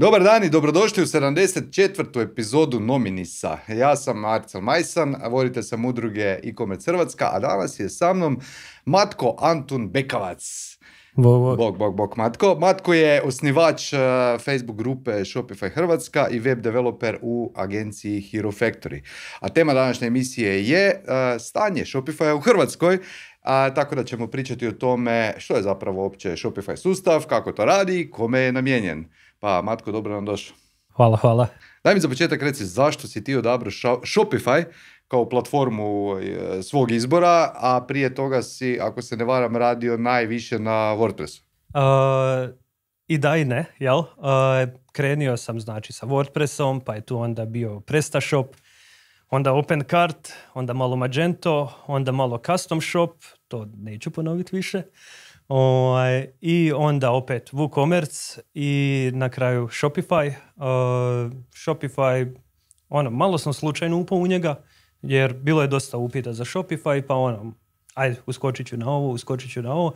Dobar dan i dobrodošli u 74. epizodu Nominisa. Ja sam Marcel Majsan, vodite sam udruge e-commerce Hrvatska, a danas je sa mnom Matko Antun Bekavac. Bog, bog. Bog, Matko. Matko je osnivač eh, Facebook grupe Shopify Hrvatska i web developer u agenciji Hero Factory. A tema današnje emisije je eh, stanje Shopify u Hrvatskoj. A, tako da ćemo pričati o tome što je zapravo opće Shopify sustav, kako to radi, kome je namijenjen. Pa, Matko, dobro nam došao. Hvala, hvala. Daj mi za početak reci zašto si ti odabrao Shopify kao platformu ovaj, e, svog izbora, a prije toga si, ako se ne varam, radio najviše na WordPressu. E, I da i ne, jel? E, krenio sam znači sa WordPressom, pa je tu onda bio PrestaShop, onda OpenCart, onda malo Magento, onda malo Custom Shop, to neću ponoviti više. Ovaj, I onda opet WooCommerce i na kraju Shopify. Uh, Shopify, ono, malo sam slučajno upao u njega, jer bilo je dosta upita za Shopify, pa ono, ajde, uskočit ću na ovo, uskočit ću na ovo.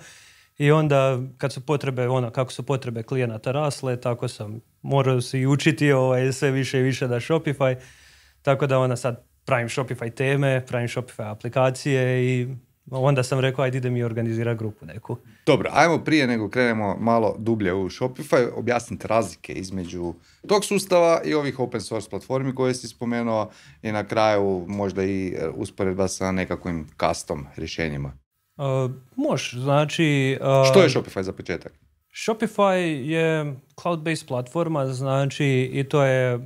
I onda kad su potrebe, ono, kako su potrebe klijenata rasle, tako sam morao se i učiti ovaj, sve više i više da Shopify. Tako da ona sad pravim Shopify teme, pravim Shopify aplikacije i Onda sam rekao, ajde idem i organizira grupu neku. Dobro, ajmo prije nego krenemo malo dublje u Shopify, objasnite razlike između tog sustava i ovih open source platformi koje si spomenuo i na kraju možda i e, usporedba sa nekakvim custom rješenjima. E, moš Može, znači... E, Što je Shopify za početak? Shopify je cloud-based platforma, znači i to je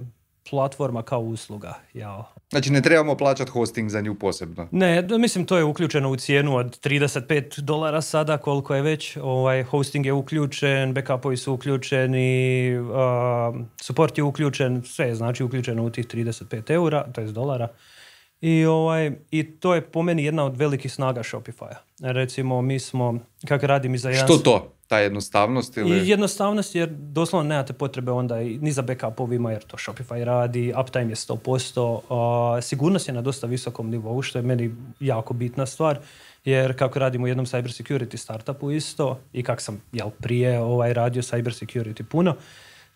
platforma kao usluga. Jao. Znači ne trebamo plaćati hosting za nju posebno? Ne, mislim to je uključeno u cijenu od 35 dolara sada koliko je već. Ovaj, hosting je uključen, backupovi su uključeni, uh, support je uključen, sve je znači uključeno u tih 35 eura, to dolara. I, ovaj, I to je po meni jedna od velikih snaga Shopify-a. Recimo mi smo, kako radim i za jedan... Što to? ta jednostavnost ili... I jednostavnost jer doslovno nemate potrebe onda ni za backupovima jer to Shopify radi, uptime je 100%, uh, sigurnost je na dosta visokom nivou što je meni jako bitna stvar jer kako radim u jednom cyber security startupu isto i kak sam jel, prije ovaj radio cyber security puno,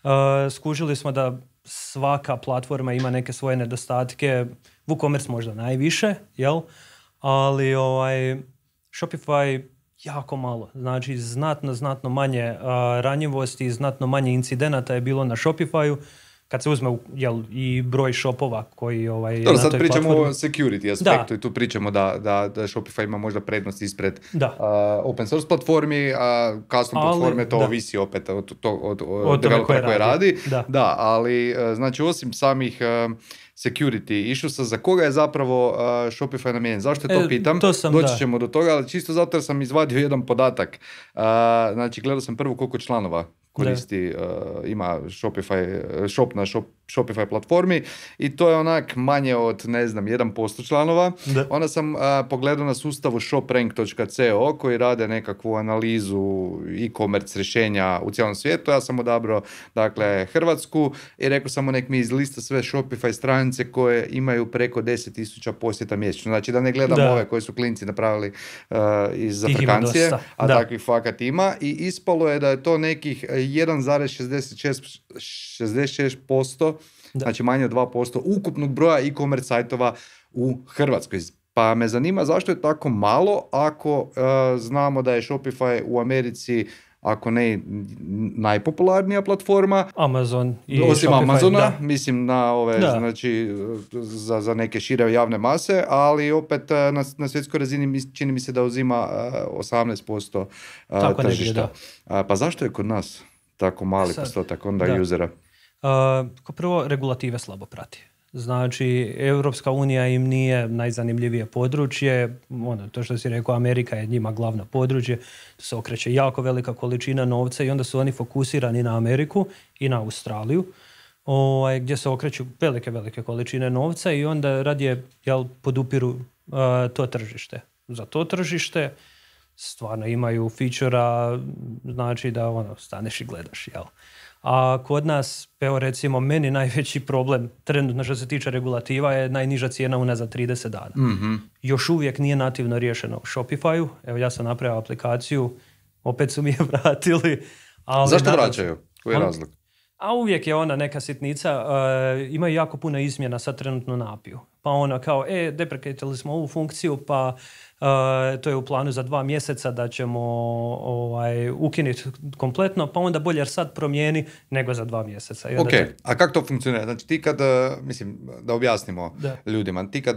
uh, skužili smo da svaka platforma ima neke svoje nedostatke, WooCommerce možda najviše, jel? ali ovaj, Shopify jako malo. Znači, znatno, znatno manje ranjivosti i znatno manje incidenata je bilo na Shopify-u kad se uzme i broj shopova koji ovaj, Dobro, sad pričamo o security aspektu i tu pričamo da, da, da Shopify ima možda prednost ispred open source platformi, a custom platforme to da. ovisi opet od, od, od, radi. Da. ali e, znači osim samih uh, security issuesa, za koga je zapravo e, Shopify namijenjen? Zašto je to pitam? Doći ćemo do toga, ali čisto zato jer sam izvadio jedan podatak. znači, gledao sam prvo koliko članova koristi, uh, ima Shopify, uh, shop na shop Shopify platformi i to je onak manje od, ne znam, 1% članova. Onda sam a, pogledao na sustavu shoprank.co koji rade nekakvu analizu e-commerce rješenja u cijelom svijetu. Ja sam odabrao, dakle, Hrvatsku i rekao sam nek mi izlista sve Shopify stranice koje imaju preko 10.000 posjeta mjesečno. Znači da ne gledam ove koje su klinci napravili iz Afrikancije, a da. takvih fakat ima. I ispalo je da je to nekih 1,66 66%, da. znači manje od 2% ukupnog broja e-commerce sajtova u Hrvatskoj. Pa me zanima zašto je tako malo ako e, znamo da je Shopify u Americi ako ne najpopularnija platforma. Amazon i Osim Shopify, Amazona, mislim na ove, znači za, za neke šire javne mase, ali opet e, na, na svjetskoj razini čini mi se da uzima 18% e, Tako tržišta. Pa zašto je kod nas? tako mali e postotak onda da. prvo, regulative slabo prati. Znači, Europska unija im nije najzanimljivije područje, ono, to što si rekao, Amerika je njima glavno područje, to se okreće jako velika količina novca i onda su oni fokusirani na Ameriku i na Australiju, ovaj, gdje se okreću velike, velike količine novca i onda radije jel, podupiru to tržište. Za to tržište stvarno imaju fičura, znači da ono, staneš i gledaš, jel? A kod nas, evo recimo, meni najveći problem trenutno što se tiče regulativa je najniža cijena unazad 30 dana. Mhm. Još uvijek nije nativno riješeno u Shopify-u. Evo ja sam napravio aplikaciju, opet su mi je vratili. Ali Zašto vraćaju? Koji je ono, razlog? a uvijek je ona neka sitnica, e, imaju jako puno izmjena sad trenutno napiju. Pa ona kao, e, depreketili smo ovu funkciju, pa e, to je u planu za dva mjeseca da ćemo ovaj, ukinuti kompletno, pa onda bolje sad promijeni nego za dva mjeseca. I ok, a kako to funkcionira? Znači ti kad, e, mislim, da objasnimo ljudima, ti kad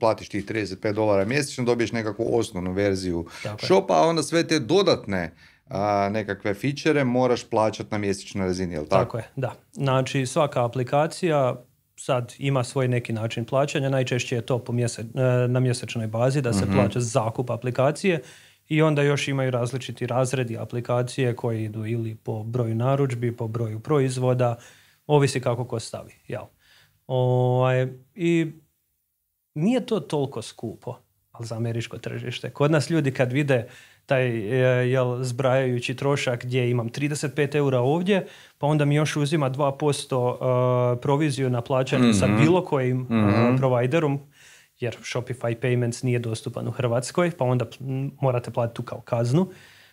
platiš tih 35 dolara mjesečno, dobiješ nekakvu osnovnu verziju Tako shopa, a onda sve te dodatne a, nekakve fičere moraš plaćati na mjesečnoj razini, jel tako? Tako je, da. Znači svaka aplikacija sad ima svoj neki način plaćanja, najčešće je to po e, na mjesečnoj bazi da se mhm. plaća zakup aplikacije i onda još imaju različiti razredi aplikacije koji idu ili po broju narudžbi, po broju proizvoda, ovisi kako ko stavi. Jel? O, ovaj, I nije to toliko skupo, ali za američko tržište. Kod nas ljudi kad vide taj e, jel, zbrajajući trošak gdje imam 35 eura ovdje, pa onda mi još uzima 2% e, proviziju na plaćanje mm-hmm. sa mhm. bilo kojim e, mm providerom, jer Shopify Payments nije dostupan u Hrvatskoj, pa onda morate platiti tu kao kaznu.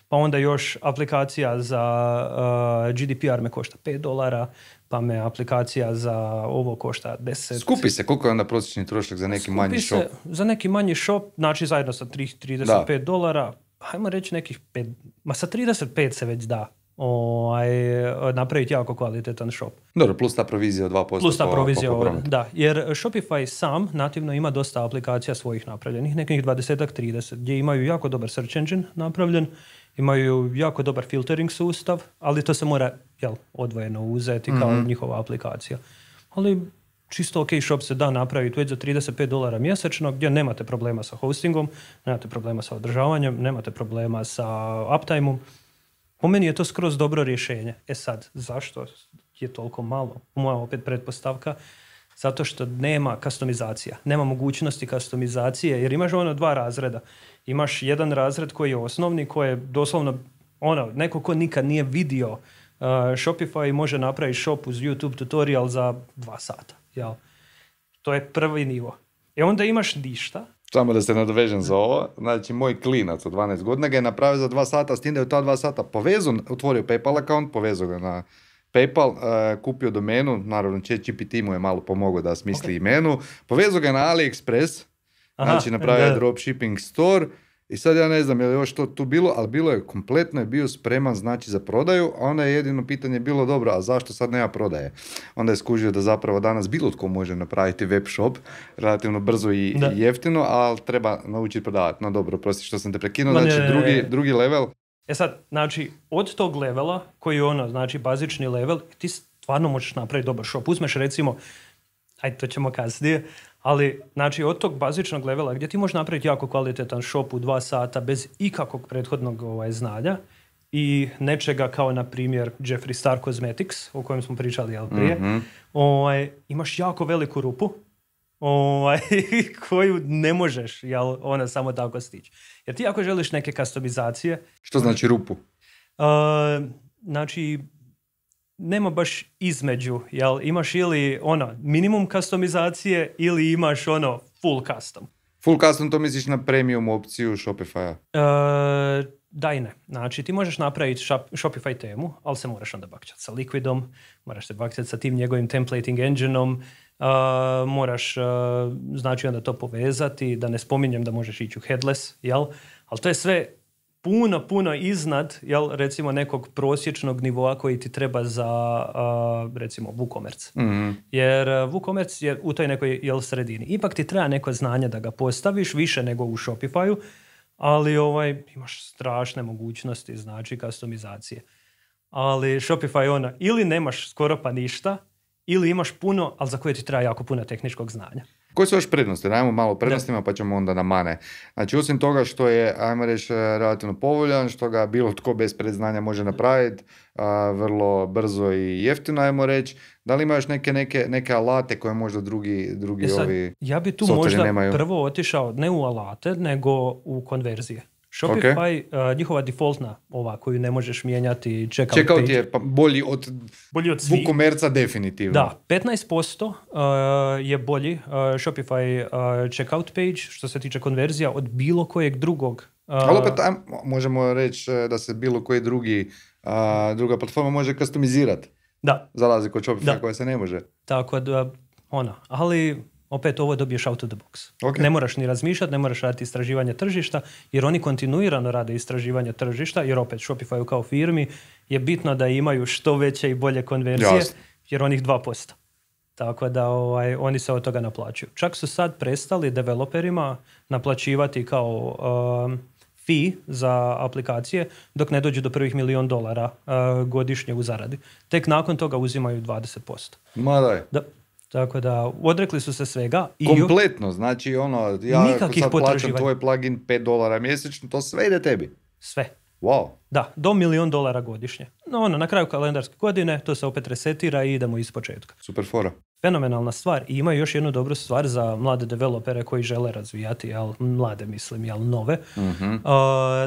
Pa onda još aplikacija za uh, GDPR me košta 5 dolara, pa me aplikacija za ovo košta 10. Skupi se, koliko je onda prosječni trošak za neki Skupi manji shop? Za neki manji shop, znači zajedno sa 3, 35 dolara, hajmo reći nekih pet, ma sa 35 se već da ovaj, napraviti jako kvalitetan shop. Dobro, plus ta provizija od 2%. Plus ta provizija, da. Jer Shopify sam nativno ima dosta aplikacija svojih napravljenih, nekih 20-30, gdje imaju jako dobar search engine napravljen, imaju jako dobar filtering sustav, ali to se mora jel, odvojeno uzeti kao mhm. njihova aplikacija. Ali čisto ok shop se da napraviti već za 35 dolara mjesečno gdje nemate problema sa hostingom, nemate problema sa održavanjem, nemate problema sa uptime-om. Po meni je to skroz dobro rješenje. E sad, zašto je toliko malo? Moja opet pretpostavka, zato što nema kastomizacija, nema mogućnosti kastomizacije, jer imaš ono dva razreda. Imaš jedan razred koji je osnovni, koji je doslovno ono, neko ko nikad nije vidio uh, Shopify može napraviti shop uz YouTube tutorial za dva sata. Jel? To je prvi nivo. E onda imaš ništa. Samo da se nadovežem za ovo. Znači, moj klinac od 12 godina ga je napravio za dva sata, s tim da je u ta dva sata povezan, otvorio PayPal account, povezao ga na PayPal, e, kupio domenu, naravno ChatGPT mu je malo pomogao da smisli okay. imenu, povezao ga na AliExpress, znači napravio da. dropshipping store, i sad ja ne znam je li još tu bilo, ali bilo je, kompletno je bio spreman znači za prodaju, a onda je jedino pitanje bilo dobro, a zašto sad nema prodaje? Onda je skužio da zapravo danas bilo tko može napraviti web shop relativno brzo i, da. jeftino, ali treba naučiti prodavati. No dobro, prosti što sam te prekinuo, znači drugi, drugi level. E sad, znači, od tog levela, koji je ono, znači, bazični level, ti stvarno možeš napraviti dobar shop. Uzmeš recimo, aj to ćemo kasnije, ali, znači, od tog bazičnog levela gdje ti možeš napraviti jako kvalitetan shop u dva sata bez ikakvog prethodnog ovaj, znanja i nečega kao, na primjer, Jeffree Star Cosmetics, o kojem smo pričali jel, prije, mhm. ovaj, imaš jako veliku rupu ovaj, koju ne možeš jel, ona samo tako stići. Jer ti ako želiš neke customizacije... Što znači rupu? Uh, znači, nema baš između, jel? Imaš ili ono minimum customizacije ili imaš ono full custom. Full custom to misliš na premium opciju Shopify-a? E, da i ne. Znači ti možeš napraviti Shopify temu, ali se moraš onda bakćati sa Liquidom, moraš se bakćati sa tim njegovim templating engineom, Uh, moraš e, znači onda to povezati, da ne spominjem da možeš ići u headless, jel? Ali to je sve puno, puno iznad, jel, recimo nekog prosječnog nivoa koji ti treba za, recimo, WooCommerce. mm Jer WooCommerce je u toj nekoj jel, sredini. Ipak ti treba neko znanje da ga postaviš, više nego u shopify ali ovaj, imaš strašne mogućnosti, znači, kastomizacije. Ali Shopify ona, ili nemaš skoro pa ništa, ili imaš puno, ali za koje ti treba jako puno tehničkog znanja. Koje su još prednosti? Najmo malo prednostima pa ćemo onda na mane. Znači, osim toga što je, ajmo reći, relativno povoljan, što ga bilo tko bez predznanja može napraviti, vrlo brzo i jeftino, ajmo reći. Da li ima još neke, neke, alate koje možda drugi, drugi e ovi Ja bi tu možda nemaju? prvo otišao ne u alate, nego u konverzije. Shopify, eh, njihova defaultna, ova koju ne možeš mijenjati, checkout, checkout je pa bolji od, bolji definitivno. Da, 15% uh, eh, je bolji uh, Shopify checkout page što se tiče konverzija od bilo kojeg drugog. Ali opet možemo reći da se bilo koji drugi, druga platforma može customizirati. Da. Za razliku od Shopify koja se ne može. Tako da, ona. Ali opet ovo dobiješ out of the box. Ne moraš ni razmišljati, ne moraš raditi istraživanje tržišta, jer oni kontinuirano rade istraživanje tržišta, jer opet Shopify kao firmi je bitno da imaju što veće i bolje konverzije, Jasne. jer onih 2%. Tako da ovaj, oni se od toga naplaćuju. Čak su sad prestali developerima naplaćivati kao um, fee za aplikacije dok ne dođu do prvih milijun dolara uh, godišnje u zaradi. Tek nakon toga uzimaju 20%. Ma daj. Da. Tako da, odrekli su se svega. I Kompletno, znači ono, ja Nikakih sad plaćam tvoj plugin 5 dolara mjesečno, to sve ide tebi? Sve. Wow. Da, do milion dolara godišnje. No ono, na kraju kalendarske godine to se opet resetira i idemo iz početka. Super fora. Fenomenalna stvar i ima još jednu dobru stvar za mlade developere koji žele razvijati, jel, mlade mislim, jel, nove, mhm.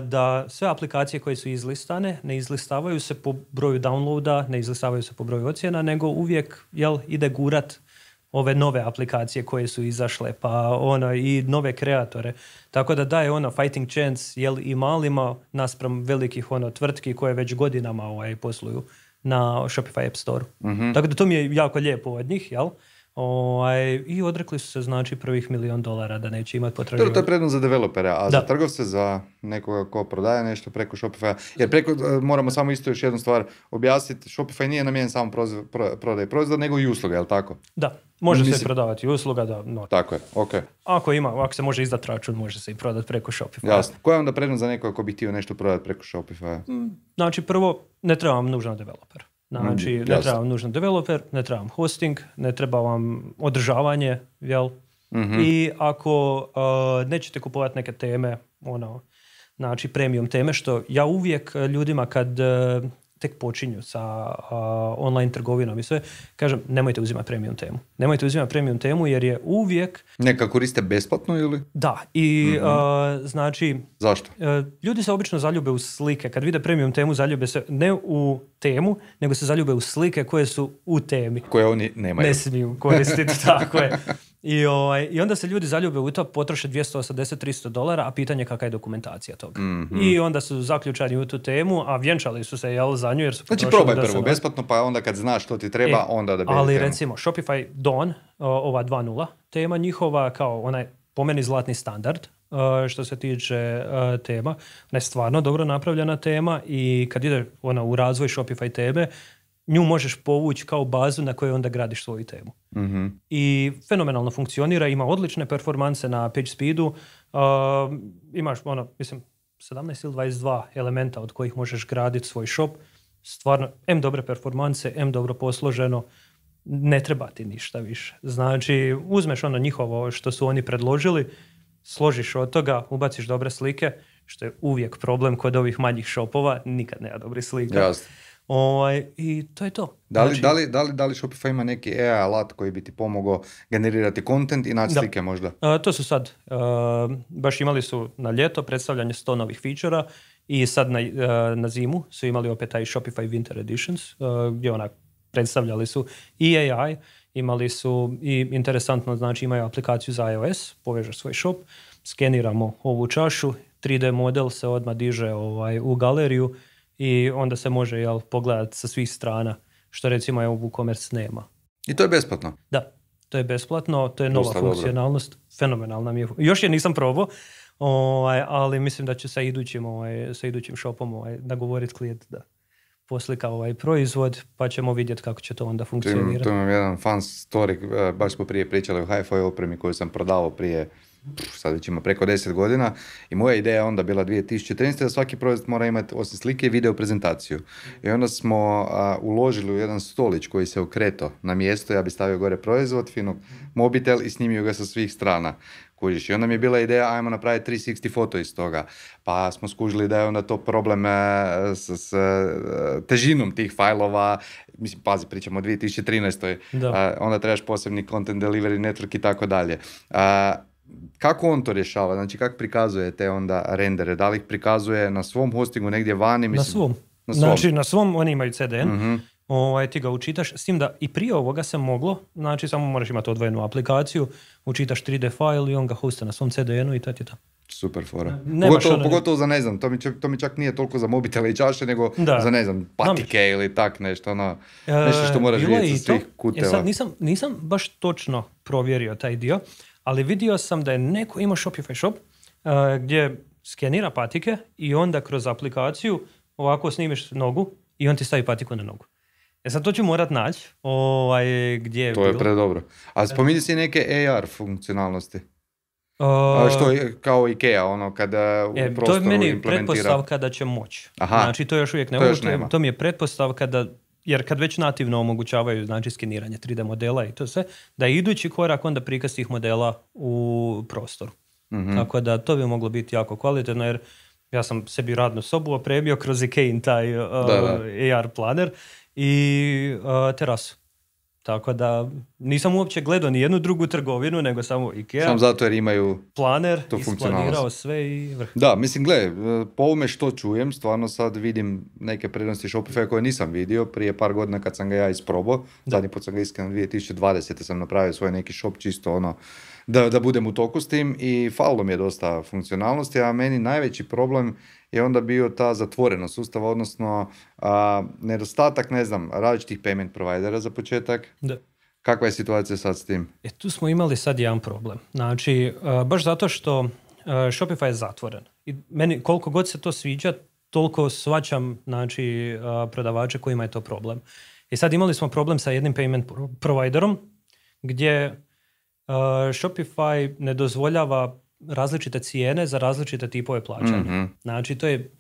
da sve aplikacije koje su izlistane ne izlistavaju se po broju downloada, ne izlistavaju se po broju ocjena, nego uvijek, jel, ide gurat ove nove aplikacije koje su izašle, pa ono, i nove kreatore. Tako da daje ono fighting chance jel, i malima naspram velikih ono, tvrtki koje već godinama ovaj, posluju na Shopify App Store. mm Tako da to mi je jako lijepo od njih, jel? Ovaj, I odrekli su se znači prvih milijun dolara da neće imati potraživanje. To je prednost za developera, a za trgovce, za nekoga ko prodaje nešto preko Shopify. Jer preko, e, moramo samo isto još jednu stvar objasniti, Shopify nije namijenjen samo prodaje proizvoda, nego i usluga, je li tako? Da, može se se prodavati i usluga, da. No. Tako je, ok. Ako ima, ako se može izdati račun, može se i prodati preko Shopify. Jasno. Koja je onda prednost za nekoga ko bi htio nešto prodati preko Shopify? Mm, znači prvo, ne treba vam nužno developer. Znači, mm, ne treba vam nužno developer, ne treba vam hosting, ne treba vam održavanje, jel? Mhm. I ako e, nećete kupovati neke teme, ono, znači premium teme, što ja uvijek e, ljudima kad e, tek počinju sa online trgovinom i sve, kažem, nemojte uzimati premium temu. Nemojte uzimati premium temu jer je uvijek... Neka koriste besplatno ili? Da. I mhm. znači... Zašto? E, ljudi se obično zaljube u slike. Kad vide premium temu, zaljube se ne u temu, nego se zaljube u slike koje su u temi. Koje oni nemaju. Ne smiju koristiti, tako je. Ovaj, I, onda se ljudi zaljube u to, potroše 280-300 dolara, a pitanje kakva je dokumentacija toga. Mhm. I onda su zaključani u tu temu, a vjenčali su se jel, za nju jer su Znači probaj prvo besplatno, pa onda kad znaš što ti treba, e, onda da Ali recimo Shopify Dawn, ova 2.0 tema njihova, kao onaj po meni zlatni standard, e, što se tiče e, tema. Ona je stvarno dobro napravljena tema i kad ide ona u razvoj Shopify teme, nju možeš povući kao bazu na kojoj onda gradiš svoju temu. Mhm. I fenomenalno funkcionira, ima odlične performanse na page speedu, uh, imaš ono, mislim, 17 ili 22 elementa od kojih možeš graditi svoj shop, stvarno, M dobre performanse, M dobro posloženo, ne treba ti ništa više. Znači, uzmeš ono njihovo što su oni predložili, složiš od toga, ubaciš dobre slike, što je uvijek problem kod ovih manjih shopova, nikad nema dobri slika. Jasne. Ovaj, I to je to. Znači- da li, da, li, da, li, Shopify ima neki AI alat koji bi ti pomogao generirati kontent i naći slike možda? to su sad. baš imali su na ljeto predstavljanje 100 novih feature i sad na, na zimu su imali opet taj Shopify Winter Editions gdje ona predstavljali su i AI, imali su i interesantno, znači imaju aplikaciju za iOS, povežeš svoj shop, skeniramo ovu čašu, 3D model se odmah diže ovaj, u galeriju i onda se može jel, pogledati sa svih strana, što recimo je u WooCommerce nema. I to je besplatno? Da, to je besplatno, to je nova funkcionalnost, fenomenalna mi je. Još je nisam probao, ovaj, ali mislim da će sa idućim, ovaj, sa idućim shopom ovaj, nagovoriti klijent da poslika ovaj proizvod, pa ćemo vidjeti kako će to onda funkcionirati. To imam jedan fan story, eh, baš smo prije pričali o hi-fi opremi koju sam prodavao prije sad već ima preko 10 godina i moja ideja onda bila 2013. da svaki proizvod mora imati osim slike i video prezentaciju. I onda smo uložili u jedan stolić koji se okreto na mjesto, ja bi stavio gore proizvod, fino mobitel i snimio ga sa svih strana. Kužiš. I onda mi je bila ideja, ajmo napraviti 360 foto iz toga. Pa smo skužili da je onda to problem e, s, e, težinom tih fajlova. Mislim, pazi, pričamo o 2013. Da. onda trebaš posebni content delivery network i tako dalje kako on to rješava? Znači, kako prikazuje te onda rendere? Da li ih prikazuje na svom hostingu negdje vani? Mislim, na svom. na svom. Znači, oni imaju CDN. Mhm. Ovaj, ti ga učitaš, s tim da i prije ovoga se moglo, znači samo moraš imati odvojenu aplikaciju, učitaš 3D file i on ga hosta na svom CDN-u i tad je Super fora. Ne, pogotovo, pogotovo za ne znam, to mi, čak, to mi čak nije toliko za mobitele i čaše, nego za ne znam, patike ili tak nešto, ono, e, nešto što moraš vidjeti sa svih e, sad nisam, nisam baš točno provjerio taj dio, ali vidio sam da je neko imao Shopify shop eh, gdje skenira patike i onda kroz aplikaciju ovako snimiš nogu i on ti stavi patiku na nogu. E sad to ću morat naći ovaj, gdje je To bilo. je predobro. A eh. spominje si neke AR funkcionalnosti? što je kao IKEA, ono, kada u e, To je meni pretpostavka da će moći. Aha, znači, to još uvijek ne to, to mi je pretpostavka da jer kad već nativno omogućavaju znači skeniranje 3D modela i to sve, da je idući korak onda prikaz tih modela u prostoru. mm Tako da to bi moglo biti jako kvalitetno jer ja sam sebi radnu sobu opremio kroz Ikein taj AR uh, planer i uh, terasu. Tako da nisam uopće gledao ni jednu drugu trgovinu, nego samo IKEA. sam zato jer imaju planer, to isplanirao sve i vrh. Da, mislim, gle, e, po ovome što čujem, stvarno sad vidim neke prednosti Shopify koje nisam vidio prije par godina kad sam ga ja isprobao. Zadnji put sam ga iskreno 2020. sam napravio svoj neki shop čisto ono da, da budem u toku s tim i falilo mi je dosta funkcionalnosti, a meni najveći problem je onda bio ta zatvorenost sustava, odnosno a, nedostatak, ne znam, različitih payment providera za početak. Da. Kakva je situacija sad s tim? E, tu smo imali sad jedan problem. Znači, baš zato što a, Shopify je zatvoren. I meni koliko god se to sviđa, toliko svačam znači, prodavače kojima je to problem. I sad imali smo problem sa jednim payment providerom gdje Shopify ne dozvoljava različite cijene za različite tipove plaćanja. mm Znači, to je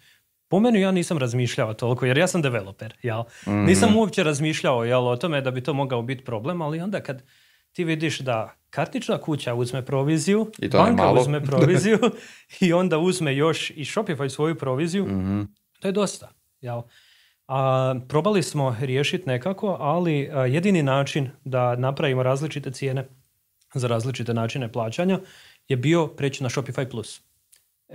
po meni ja nisam razmišljao toliko, jer ja sam developer. Jel? Mhm. Nisam uopće razmišljao jel, o tome da bi to mogao biti problem, ali onda kad ti vidiš da kartična kuća uzme proviziju, I to banka uzme proviziju i onda uzme još i Shopify svoju proviziju, mhm. to je dosta. Jel? A, probali smo riješiti nekako, ali jedini način da napravimo različite cijene za različite načine plaćanja je bio preći na Shopify Plus. Uh,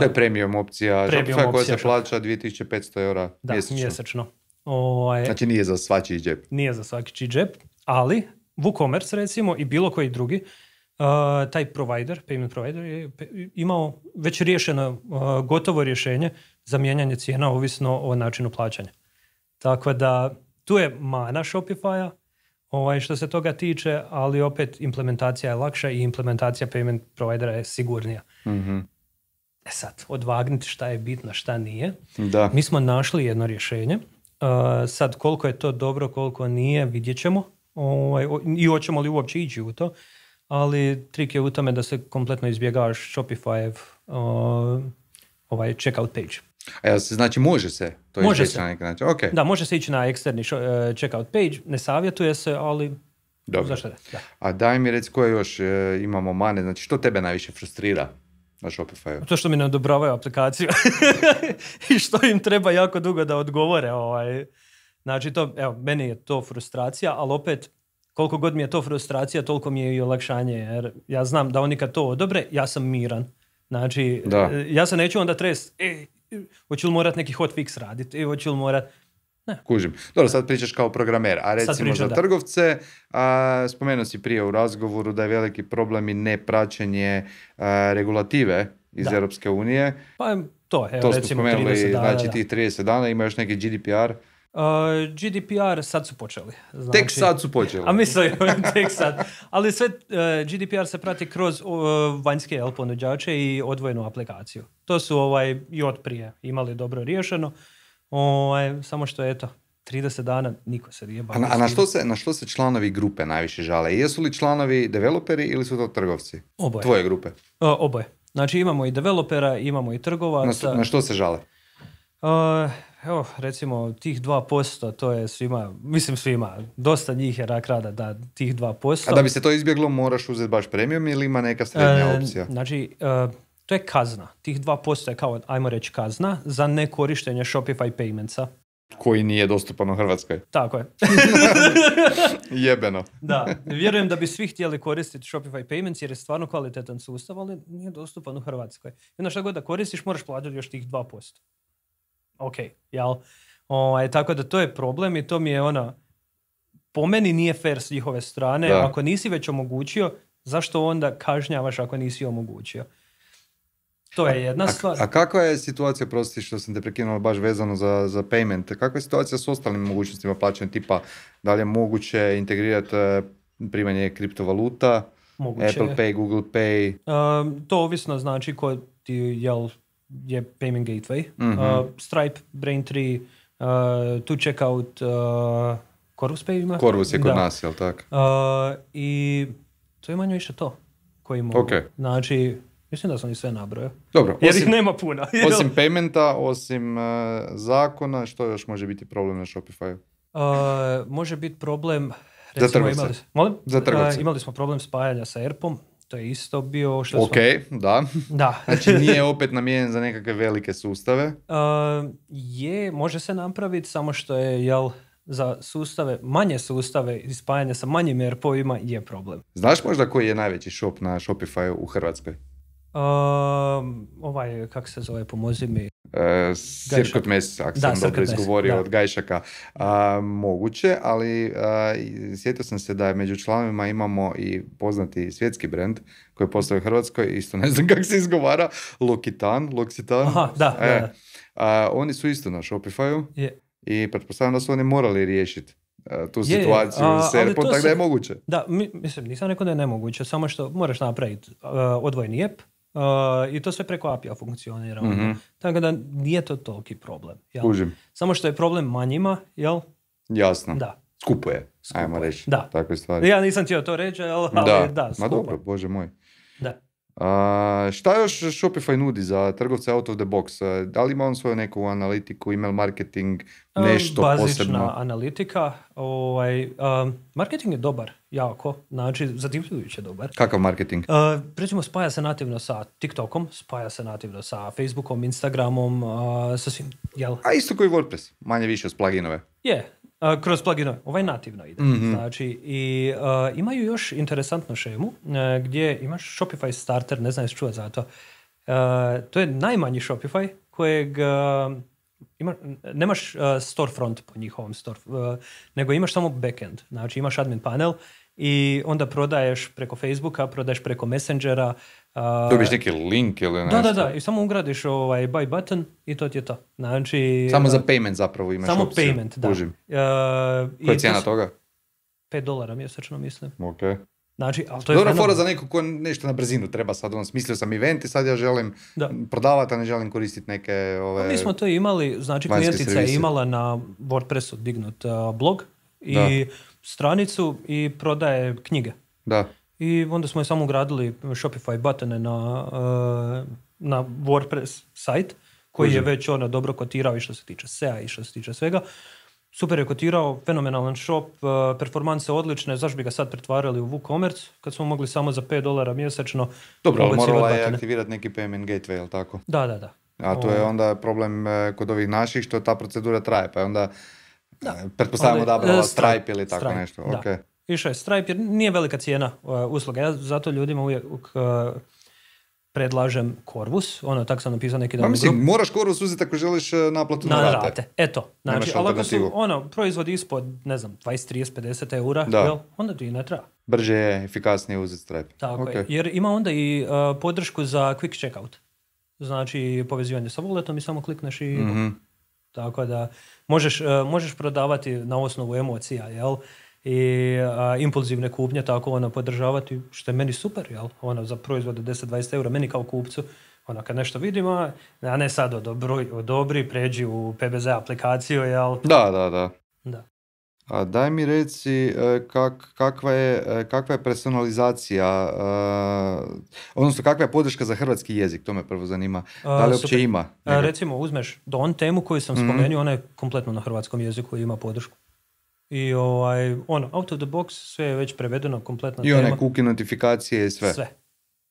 to je premium opcija. Shopify koja se plaća 2500 eura da, mjesečno. mjesečno. Ovaj, znači nije za svaki džep. Nije za svaki džep, ali WooCommerce recimo i bilo koji drugi, uh, taj provider, payment provider je imao već rješeno, uh, gotovo rješenje za mijenjanje cijena ovisno o načinu plaćanja. Tako da tu je mana Shopify-a, ovaj, što se toga tiče, ali opet implementacija je lakša i implementacija payment providera je sigurnija. mm E sad, odvagniti šta je bitno, šta nije. Da. Mi smo našli jedno rješenje. Uh, sad, koliko je to dobro, koliko nije, vidjet ćemo. Ovaj, I hoćemo li uopće ići u to. Ali trik je u tome da se kompletno izbjegavaš Shopify uh, ovaj checkout page se, znači može se to može se. na Da, može se ići na eksterni e, checkout page, ne savjetuje se, ali Dobro. zašto da? A daj mi reci koje još e, imamo mane, znači što tebe najviše frustrira na Shopify? To što mi ne odobravaju aplikaciju i što im treba jako dugo da odgovore. Ovaj. Znači to, evo, meni je to frustracija, ali opet koliko god mi je to frustracija, toliko mi je i olakšanje. Jer ja znam da oni kad to odobre, ja sam miran. Znači, e, ja se neću onda trest, e, hoće li morat neki hotfix raditi, hoće li morat... Ne. Kužim. Dobro, sad pričaš kao programer, a recimo za trgovce, a, spomenuo si prije u razgovoru da je veliki problem i nepraćenje a, regulative iz Europske unije. Pa to, evo, to recimo, 30 spomenuli, 30, znači da. tih 30 dana ima još neki GDPR Uh, GDPR sad su počeli. Znači, tek sad su počeli. A mislim, tek sad. Ali sve uh, GDPR se prati kroz uh, vanjske jel, ponuđače i odvojenu aplikaciju. To su ovaj, i od prije imali dobro riješeno. Ovaj, samo što je eto, 30 dana niko se nije bavio. A, na, što se, na što se članovi grupe najviše žale? Jesu li članovi developeri ili su to trgovci? Oboje. Tvoje grupe? oboje. Znači imamo i developera, imamo i trgovaca. Na, na što se žale? Uh, Evo, recimo, tih 2%, to je svima, mislim svima, dosta njih je rak rada da tih 2%. A da bi se to izbjeglo, moraš uzeti baš premium ili ima neka srednja e, opcija? znači, e, to je kazna. Tih 2% je kao, ajmo reći, kazna za nekorištenje Shopify paymentsa. Koji nije dostupan u Hrvatskoj. Tako je. Jebeno. da, vjerujem da bi svi htjeli koristiti Shopify Payments jer je stvarno kvalitetan sustav, ali nije dostupan u Hrvatskoj. I onda šta god da koristiš, moraš plaćati još tih 2% ok, jel? Ovaj, tako da to je problem i to mi je ona po meni nije fair s njihove strane. Ako nisi već omogućio, zašto onda kažnjavaš ako nisi omogućio? To je jedna a, stvar. A kakva je situacija, prosti što sam te prekinuo baš vezano za, za payment, kakva je situacija s ostalim mogućnostima plaćanja tipa da li je moguće integrirati e, primanje kriptovaluta, Apple Pay, Google Pay? to ovisno znači kod ti, jel, je payment gateway. Mm-hmm. Uh, Stripe, Braintree, uh, tu checkout uh, Corvus Pay ima? Corvus je kod da. nas, jel tak? Uh, I to je manje više to koji mogu. Okay. Znači, mislim da sam i sve nabrojao. Dobro. Osim, ih nema puna. osim paymenta, osim uh, zakona, što još može biti problem na Shopify? Uh, može biti problem... Recimo, za Imali, molim, imali smo problem spajanja sa erp to je isto bio... Što ok, da. da. znači nije opet namijenjen za nekakve velike sustave? je, može se napraviti, samo što je, jel, za sustave, manje sustave i spajanje sa manjim ERP-ovima je problem. Znaš možda koji je najveći shop na Shopify u Hrvatskoj? Uh, ovaj, kak se zove, pomozi mi. E, Sirkot mes, ako sam dobro izgovorio, od Gajšaka a, moguće, ali uh, sjetio sam se da je među članovima imamo i poznati svjetski brend koji je postao u Hrvatskoj, isto ne znam kako se izgovara, Lokitan, Loksitan. Aha, da, e, oni su isto na Shopify-u i pretpostavljam da su oni morali riješiti tu situaciju s Serpom, tako da je moguće. Da, mislim, nisam rekao da je nemoguće, samo što moraš napraviti odvojni app, Uh, I to sve preko API-a funkcionira. Ono. Mhm. Tako da nije to toliki problem. Jel? Samo što je problem manjima, jel? Jasno. Da. Skupo je, ajmo reći. Da. Ja nisam htio to reći, ali da, da Ma dobro, bože moj. Da šta još Shopify nudi za trgovce out of the box? Da li ima on svoju neku analitiku, email marketing, nešto Bazična posebno? Bazična analitika. Ovaj, um, marketing je dobar, jako. Znači, zadivljujuće dobar. Kakav marketing? Uh, recimo, spaja se nativno sa TikTokom, spaja se nativno sa Facebookom, Instagramom, sa svim. Jel? A isto koji WordPress, manje više s pluginove. Je, kroz plugin, Ovaj nativno ide. Mhm. Znači, i imaju još interesantnu šemu e, gdje imaš Shopify starter, ne znam jesi čuo za to. E, to je najmanji Shopify kojeg e, ima, nemaš storefront po njihovom store, nego imaš samo backend. Znači, imaš admin panel i onda prodaješ preko Facebooka, prodaješ preko Messengera, Dobiš neki link ili nešto. Da, da, da. I samo ugradiš ovaj buy button i to ti je to. Znači, samo e, za payment zapravo imaš Samo opciju. payment, da. E, Koja je cijena toga? 5 dolara mjesečno mislim. Ok. Znači, ali to je Dobra fora za neko ko nešto na brzinu treba sad, on smislio sam event i sad ja želim da. prodavati, a ne želim koristiti neke ove... A mi smo to imali, znači klijentica je imala na WordPressu dignut blog i stranicu i prodaje knjige. Da i onda smo je samo ugradili Shopify buttone na, eh, na WordPress site koji je već ono dobro kotirao i što se tiče SEA i što se tiče svega. Super je kotirao, fenomenalan shop, eh, performanse odlične, zašto bi ga sad pretvarali u WooCommerce kad smo mogli samo za 5 dolara mjesečno. Dobro, ali morala je aktivirati neki payment gateway, jel tako? Da, da, da. A to je onda problem eh, kod ovih naših što ta procedura traje, pa onda da. pretpostavljamo da je Stripe ili tako Stripe, nešto. Da. Okay išao je Stripe jer nije velika cijena e, usluga. Ja zato ljudima uvijek e, predlažem Corvus, ono tako sam napisao neki dan. Pa mislim, moraš Corvus uzeti ako želiš e, naplatu na, na rate. Eto, znači, ali ako su ono, proizvodi ispod, ne znam, 20, 30, 50 eura, Jel, onda ti i ne treba. Brže je, efikasnije uzeti Stripe. Tako je, jer ima onda i podršku za quick checkout. Znači, povezivanje sa walletom i samo klikneš i... Mhm. Tako da, možeš, možeš prodavati na osnovu emocija, jel? i a, impulzivne kupnje tako ono podržavati što je meni super jel ono za proizvode 10-20 eura meni kao kupcu ono kad nešto vidimo a ne sad odobri, odobri pređi u PBZ aplikaciju da da da, da. A daj mi reci e, kak, kakva, je, e, kakva je personalizacija, e, odnosno kakva je podrška za hrvatski jezik, to me prvo zanima. Da li uopće ima? Recimo uzmeš on temu koju sam mhm. spomenuo, mm ona je kompletno na hrvatskom jeziku i ima podršku. I ovaj, ono, out of the box, sve je već prevedeno, kompletno I one kuki notifikacije i sve. Sve.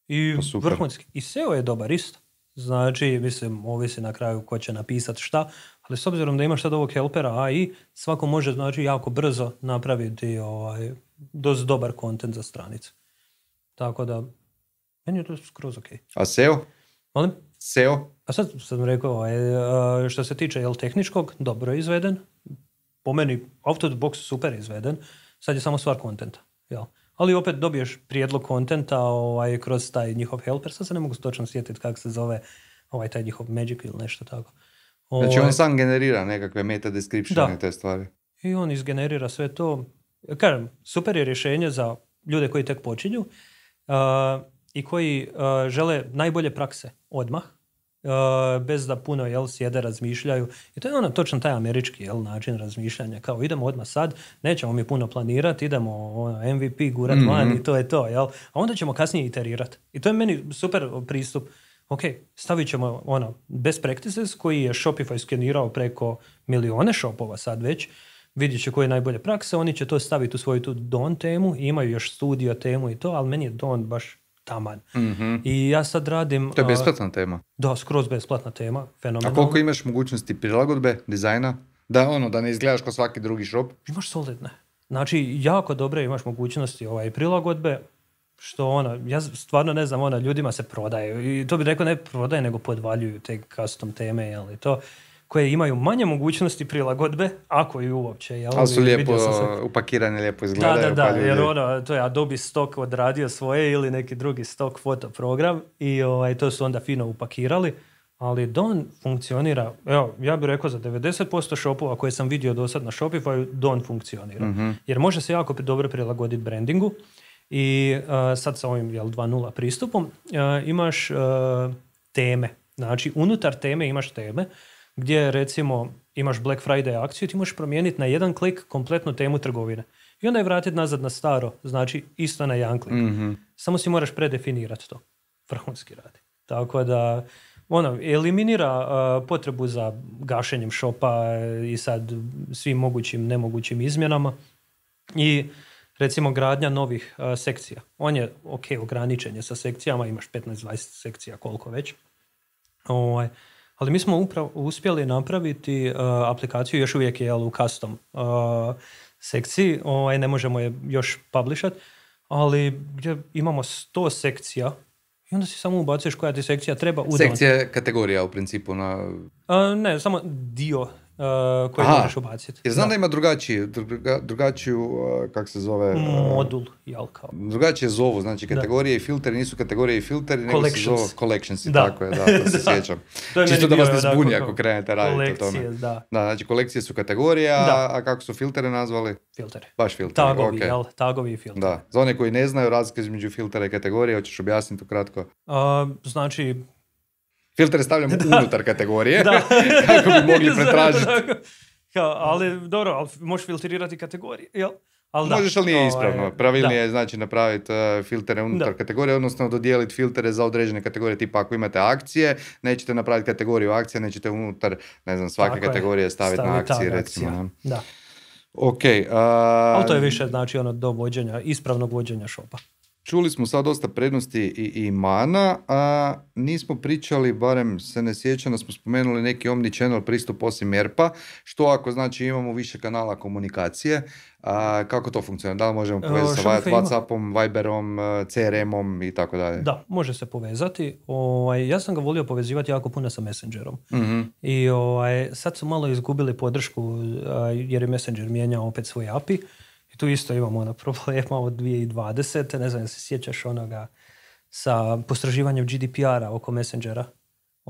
I pa vrhunski. I SEO je dobar isto. Znači, mislim, ovisi na kraju ko će napisati šta, ali s obzirom da imaš sad ovog helpera AI, svako može znači jako brzo napraviti ovaj, dobar kontent za stranicu. Tako da, meni je to skroz ok. A SEO? Molim? SEO? A sad sam rekao, ovaj, e, što se tiče jel, tehničkog, dobro je izveden, po meni out of the box super izveden, sad je samo stvar kontenta. Jel? Ali opet dobiješ prijedlog kontenta ovaj, kroz taj njihov helper, sad se ne mogu točno sjetiti kako se zove ovaj, taj njihov magic ili nešto tako. znači on ovaj, sam generira nekakve meta description i te stvari. I on izgenerira sve to. Kažem, super je rješenje za ljude koji tek počinju uh, i koji žele najbolje prakse odmah E, bez da puno jel, sjede, razmišljaju. I to je ono točno taj američki jel, način razmišljanja. Kao idemo odmah sad, nećemo mi puno planirati, idemo ono, MVP gurat mm van i to je to. Jel? A onda ćemo kasnije iterirati. I to je meni super pristup. Ok, stavit ćemo ono, best practices koji je Shopify skenirao preko milione shopova sad već vidjet će koje je najbolje prakse, oni će to staviti u svoju tu Don temu, imaju još studio temu i to, ali meni je Don baš taman. Mhm. I ja sad radim... To je besplatna tema. Da, skroz besplatna tema, fenomenalna. A koliko imaš mogućnosti prilagodbe, dizajna? Da, ono, da ne izgledaš kao svaki drugi shop? Imaš solidne. Znači, jako dobre imaš mogućnosti ovaj, prilagodbe, što ono, ja stvarno ne znam, ona ljudima se prodaje. I to bi rekao ne prodaje, nego podvaljuju te custom teme, ali i to koje imaju manje mogućnosti prilagodbe, ako i uopće. Jel? Ali su lijepo sam se... upakirane, lijepo izgledaju. Da, da, da, pa jer ono, to je Adobe Stock odradio svoje ili neki drugi stock fotoprogram i ovaj, to su onda fino upakirali. Ali Don funkcionira, evo, ja bih rekao za 90% shopova koje sam vidio do sad na Shopify, Don funkcionira. Mhm. Jer može se jako dobro prilagoditi brandingu i uh, sad sa ovim jel, 2.0 pristupom eh, imaš eh, teme. Znači, unutar teme imaš teme gdje recimo imaš Black Friday akciju, ti možeš promijeniti na jedan klik kompletnu temu trgovine. I onda je vratiti nazad na staro, znači isto na jedan klik. Mhm. Samo si moraš predefinirati to. Vrhunski radi. Tako da, ono, eliminira potrebu za gašenjem šopa e, i sad svim mogućim, nemogućim izmjenama. I recimo gradnja novih sekcija. On je, ok, ograničen je sa sekcijama, imaš 15-20 sekcija, koliko već. Ovaj, ali mi smo upravo uspjeli napraviti e, aplikaciju, još uvijek je u custom e, sekciji, ovaj, ne možemo je još publishat, ali gdje imamo 100 sekcija i onda si samo ubacuješ koja ti sekcija treba. Sekcija je kategorija u principu. Na... E, ne, samo dio uh, koji možeš ubaciti. Jer znam da, da ima drugačiji, druga, drugačiju, uh, kak se zove? Uh, Modul, jel kao. Drugačije zovu, znači kategorije i filteri nisu kategorije i filteri, nego se zove collections i tako je, da, to se sjećam. to je Čisto da vas ne zbuni ako krenete raditi o tome. Da. da, znači kolekcije su kategorije, a, a kako su filtere nazvali? Filtere. Baš filter. Tagovi, okay. jel, tagovi i Da, za one koji ne znaju razlike između filtera i kategorije, hoćeš objasniti ukratko? znači, Filtre stavljamo unutar kategorije da. kako bi mogli pretražiti. ali dobro, ali možeš filtrirati kategorije, jel? Ali Možeš, ali nije ovaj, ispravno. Pravilnije je znači napraviti e, filtere unutar kategorije, odnosno dodijeliti filtere za određene kategorije, tipa ako imate akcije, nećete napraviti kategoriju akcija, nećete unutar, ne znam, svake kategorije staviti na akcije, recimo. Da. Ok. ali to je više, znači, ono, do vođenja, ispravnog vođenja šopa. Čuli smo sad dosta prednosti i, i mana, a nismo pričali, barem se ne sjećam da smo spomenuli neki omni-channel pristup osim ERPA, što ako znači imamo više kanala komunikacije, kako to funkcionira? Da li možemo e, povezati sa Whatsappom, Viberom, e, CRM-om i tako dalje? Da, može se povezati. Ovaj, ja sam ga volio povezivati jako puno sa Messengerom. mm I ovaj, sad su malo izgubili podršku jer je Messenger mijenjao opet svoje API tu isto imamo ono problema od 2020. Ne znam, se sjećaš onoga sa postraživanjem GDPR-a oko Messengera.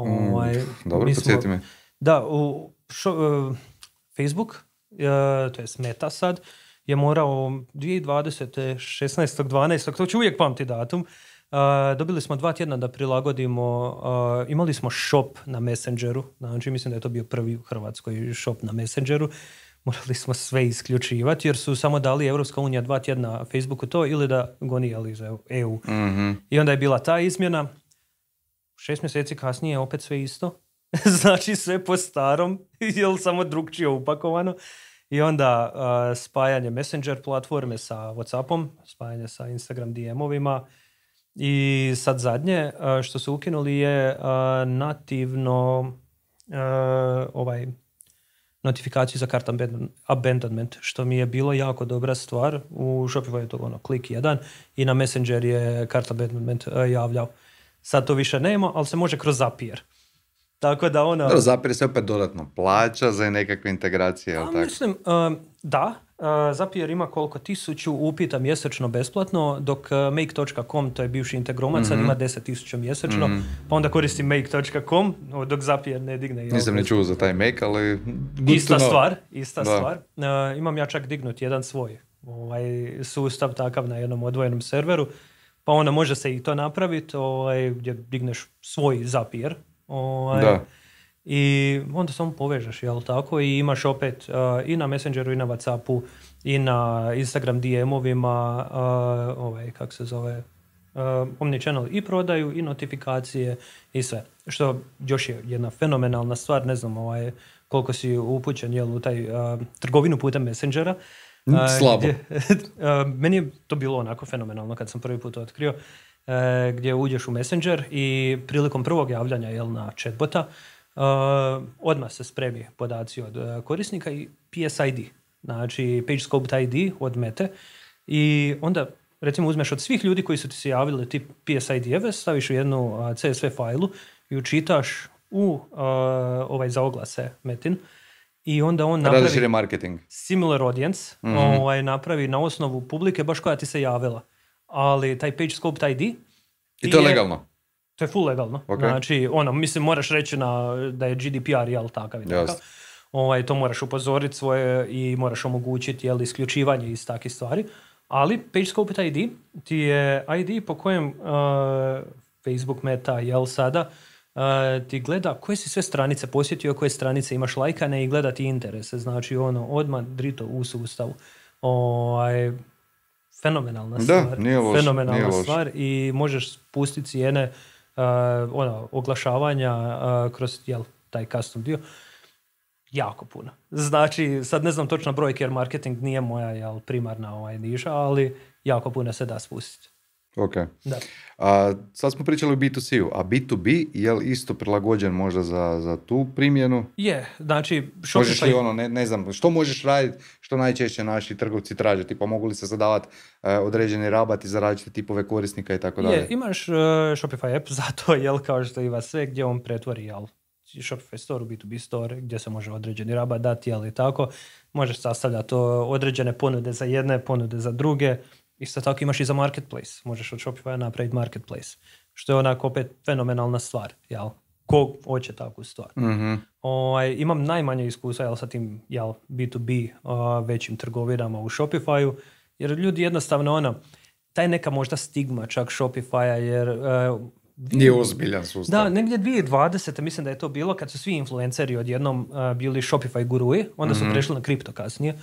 Mm, ovaj, dobro, me. Da, u, e, Facebook, e, to je Meta sad, je morao 2020. 16.12. to ću uvijek pamti datum, e, dobili smo dva tjedna da prilagodimo, imali smo shop na Messengeru, znači mislim da je to bio prvi u Hrvatskoj shop na Messengeru morali smo sve isključivati jer su samo dali Europska unija dva tjedna Facebooku to ili da goni za EU. E mm I onda je bila ta izmjena. Šest mjeseci kasnije opet sve isto. znači sve po starom, jel samo drugčije upakovano. I onda spajanje Messenger platforme sa Whatsappom, spajanje sa Instagram DM-ovima. I sad zadnje što su ukinuli je nativno ovaj notifikaciju za kart abandonment, što mi je bilo jako dobra stvar. U Shopify je to ono, klik jedan i na Messenger je kart abandonment e, javljao. Sad to više nema, ali se može kroz Zapier. Tako da ona... Kroz Zapier se opet dodatno plaća za nekakve integracije, ali pa tako? Mislim, e, da, Zapier ima koliko tisuću upita mjesečno besplatno, dok e, make.com, to je bivši integromat, sad mhm. ima tisuća mjesečno, mhm. pa onda koristi make.com, dok Zapier ne digne. Nisam ne čuo za taj make, ali... Ista stvar, ista stvar. E, imam ja čak dignut jedan svoj ovaj, sustav takav na jednom odvojenom serveru, pa onda može se i to napraviti, ovaj, gdje digneš svoj Zapier, ovaj, da i onda samo povežeš, jel tako? I imaš opet e, i na Messengeru i na Whatsappu i na Instagram DM-ovima, e, ovaj, kak se zove, uh, channel i prodaju i notifikacije i sve. Što još je jedna fenomenalna stvar, ne znam ovaj, koliko si upućen jel, u taj trgovinu putem Messengera. Mm, slabo. meni je to bilo onako fenomenalno kad sam prvi put otkrio, gdje uđeš u Messenger i prilikom prvog javljanja jel, na chatbota, Eh, odmah se spremi podaci od eh, korisnika i PSID, znači Page Scoped ID od Mete i onda recimo uzmeš od svih ljudi koji su ti se javili ti PSID-eve, staviš u jednu eh, CSV fajlu i učitaš u ovaj za oglase Metin i onda on napravi marketing. similar audience, mhm. ovaj, napravi na osnovu publike baš koja ti se javila. Ali taj page scoped ID... I to je legalno? To je full legalno. Znači, ono, mislim, moraš reći na, da je GDPR, jel, takav i takav. Ovaj, to moraš upozoriti svoje i moraš omogućiti, jel, isključivanje iz takvih stvari. Ali PageScope ID ti je ID po kojem uh, Facebook meta, jel, sada, uh, ti gleda koje si sve stranice posjetio, koje stranice imaš lajkane i gleda ti interese. Znači, ono, odmah drito u sustavu. Ovaj, fenomenalna da, fenomenalna nije stvar i možeš spustiti cijene E, ono, oglašavanja e, kroz jel, taj custom dio. Jako puno. Znači, sad ne znam točno brojke jer marketing nije moja jel, primarna ovaj niša, ali jako puno se da spustiti. Ok. Da. A, sad smo pričali o B2C-u, a B2B je li isto prilagođen možda za, za tu primjenu? Je, znači... Što Možeš li ono, ne, znam, što možeš raditi, što najčešće naši trgovci traže, tipa mogu li se zadavati e, određeni rabat i za različite tipove korisnika i tako dalje? Je, imaš uh, Shopify app to jel, kao što ima sve, gdje on pretvori, jel, Shopify store u B2B store, gdje se može određeni rabat dati, ali tako, možeš sastavljati određene ponude za jedne, ponude za druge, Isto tako imaš i za marketplace. Možeš od Shopify napraviti marketplace. Što je onako opet fenomenalna stvar. Jel? Ko hoće takvu stvar. Mm-hmm. imam najmanje iskustva jel, sa tim jel, B2B o, uh, većim trgovinama u Shopify-u. Jer ljudi jednostavno ono, taj neka možda stigma čak Shopify-a jer... E, nije ozbiljan sustav. Da, negdje 2020. mislim da je to bilo kad su svi influenceri odjednom uh, bili Shopify gurui, onda su mm prešli na kripto kasnije.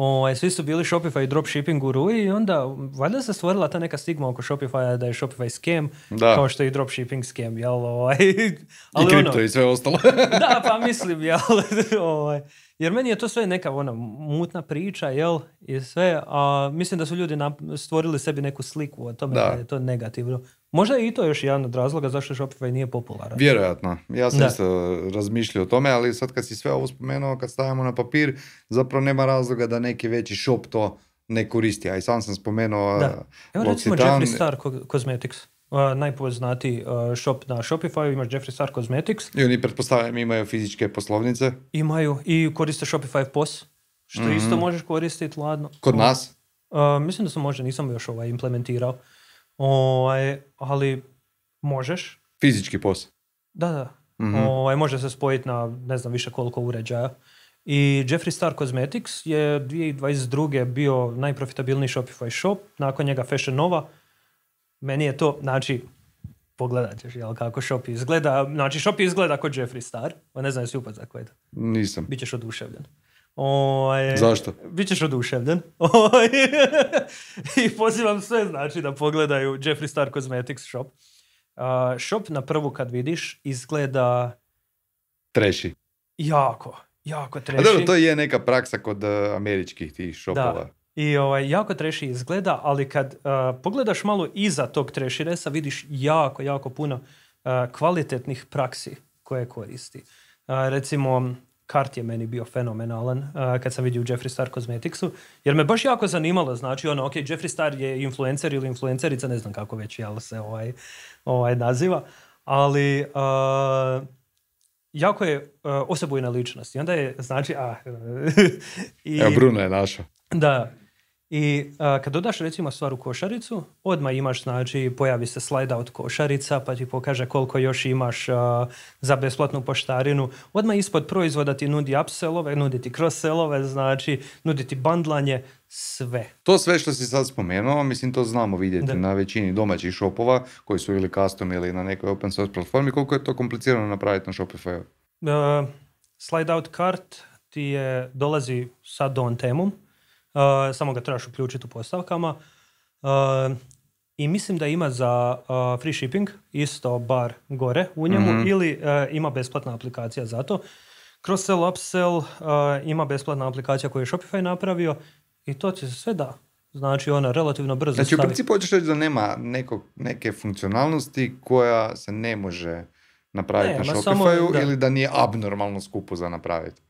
O, ovaj, svi su bili Shopify i dropshipping guru i onda valjda se stvorila ta neka stigma oko Shopify da je Shopify scam, kao što je i dropshipping scam, jel? Ovaj, ali I ono- kripto i sve ostalo. da, pa mislim, jel? Ovaj. jer meni je to sve neka ona mutna priča, jel? I sve, a mislim da su ljudi stvorili sebi neku sliku o tome da je to negativno. Možda je i to još jedan od razloga zašto Shopify nije popularan. Vjerojatno. Ja sam isto razmišljao o tome, ali sad kad si sve ovo spomenuo, kad stavimo na papir, zapravo nema razloga da neki veći shop to ne koristi. A i sam sam spomenuo da. Eh, Evo recimo Jeffree Star Cosmetics. Eh, najpoznatiji uh, shop na Shopify, imaš Jeffree Star Cosmetics. I oni, pretpostavljam, imaju fizičke poslovnice. Imaju i koriste Shopify POS, što isto mhm. možeš koristiti, ladno. Kod nas? mislim da sam možda, nisam još ovaj implementirao. Ovaj, ali možeš. Fizički posao. Da, da. Mhm. Ovaj, može se spojiti na ne znam više koliko uređaja. I Jeffree Star Cosmetics je 2022. bio najprofitabilniji Shopify shop, nakon njega Fashion Nova. Meni je to, znači, pogledat ćeš jel, kako shop izgleda. Znači, shop izgleda kao Jeffree Star. O, ne znam, jesi upad za Bit Nisam. Bićeš oduševljen. Ovaj, Zašto? Bićeš oduševljen. I pozivam sve znači da pogledaju Jeffree Star Cosmetics shop. Uh, shop na prvu kad vidiš izgleda... Treši. Jako, jako treši. A dobro, to je neka praksa kod e, američkih tih shopova. Da. I ovaj, jako treši izgleda, ali kad e, pogledaš malo iza tog treširesa vidiš jako, jako puno e, kvalitetnih praksi koje koristi. recimo, kart je meni bio fenomenalan uh, kad sam vidio u Jeffree Star Cosmeticsu, jer me baš jako zanimalo, znači ono, ok, Jeffree Star je influencer ili influencerica, ne znam kako već jel se ovaj, ovaj naziva, ali jako je uh, osebujna ličnost i onda je, znači, a... i, Evo, Bruno je našao. Da, i uh, kad dodaš recimo stvar u košaricu, odmah imaš, znači pojavi se slajda od košarica pa ti pokaže koliko još imaš za besplatnu poštarinu. Odmah ispod proizvoda ti nudi upsellove, nudi ti crossellove, znači nudi ti bandlanje, sve. To sve što si sad spomenuo, mislim to znamo vidjeti na većini domaćih shopova koji su ili custom ili na nekoj open source platformi. Koliko je to komplicirano napraviti na Shopify? Uh, slide out cart ti je, dolazi sa don temom Uh, samo ga trebaš uključiti u postavkama. Uh, I mislim da ima za uh, free shipping isto bar gore u njemu mhm. ili ima besplatna aplikacija za to. Cross-sell, upsell, ima besplatna aplikacija koju je Shopify napravio i to će se sve da. Znači ona relativno brzo Znači u principu hoćeš da nema neke funkcionalnosti koja se ne može napraviti ne, na Shopify-u ili da nije abnormalno skupo za napraviti.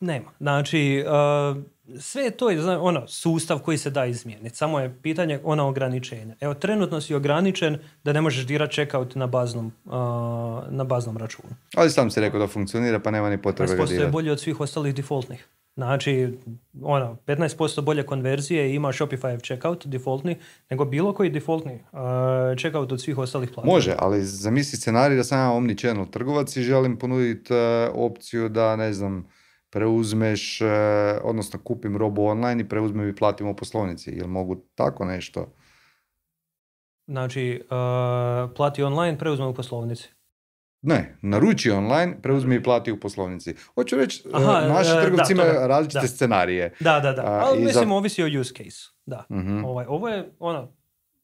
Nema. Znači, eh, sve je to ono, sustav koji se da izmijeniti. Samo je pitanje ona ograničenja. Evo, trenutno si ograničen da ne možeš dirati checkout na baznom, eh, na baznom računu. Ali sam si rekao da funkcionira, pa nema ni potrebe ga dirati. je bolje od svih ostalih defaultnih. Znači, ono, 15% bolje konverzije ima Shopify checkout defaultni nego bilo koji defaultni uh, checkout od svih ostalih platformi. Može, ali zamisli scenarij da sam ja channel trgovac i želim ponuditi opciju da, ne znam, preuzmeš, e, odnosno kupim robu online i preuzmem i platim u poslovnici. Jel mogu tako nešto? Znači, uh, plati online, preuzme u poslovnici. Ne, naruči online, preuzmi i plati u poslovnici. Hoću reći, e, Aha, naši trgovci imaju različite scenarije. Da, da, da. Ali mislim, za... ovisi o use case. Da. Mhm. Ovaj, ovo je ono,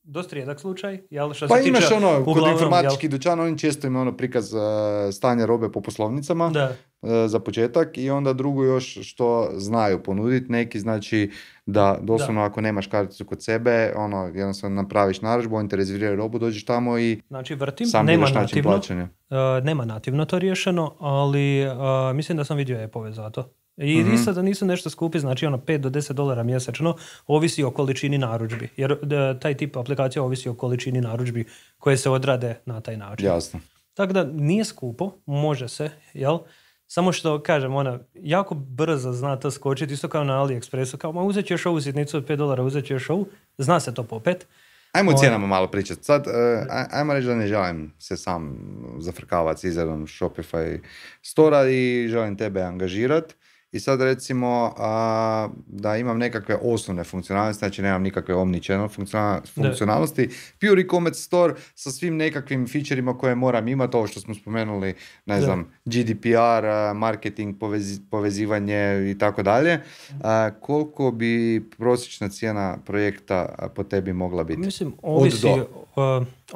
dosta rijedak slučaj, jel? Što pa se imaš ono, kod informatičkih dućana, oni često imaju ono prikaz uh, stanja robe po poslovnicama e, za početak i onda drugo još što znaju ponuditi. Neki znači da doslovno ako nemaš karticu kod sebe, ono, jednostavno napraviš naražbu, oni te robu, dođeš tamo i znači, vrtim, sam nema nativno, plaćanja. Uh, nema nativno to riješeno, ali mislim da sam vidio je pove i mm-hmm. nisu nešto skupi, znači ono 5 do 10 dolara mjesečno, ovisi o količini narudžbi. Jer e, taj tip aplikacija ovisi o količini narudžbi koje se odrade na taj način. Jasno. Tako da nije skupo, može se, jel? Samo što, kažem, ona, jako brzo zna to skočiti, isto kao na AliExpressu, kao, ma uzet ćeš ovu sitnicu od 5 dolara, uzet ćeš ovu, zna se to popet. Ajmo o ono- cijenama malo pričati. Sad, e, ajmo reći da ne želim se sam zafrkavati s Shopify stora i želim tebe angažirati. I sad recimo a, da imam nekakve osnovne funkcionalnosti, znači nemam nikakve omni-channel funkcionalnosti, da. Pure e-commerce store sa svim nekakvim featureima koje moram imati, ovo što smo spomenuli, ne znam, GDPR, marketing, povezivanje i tako dalje. Koliko bi prosječna cijena projekta po tebi mogla biti? Mislim,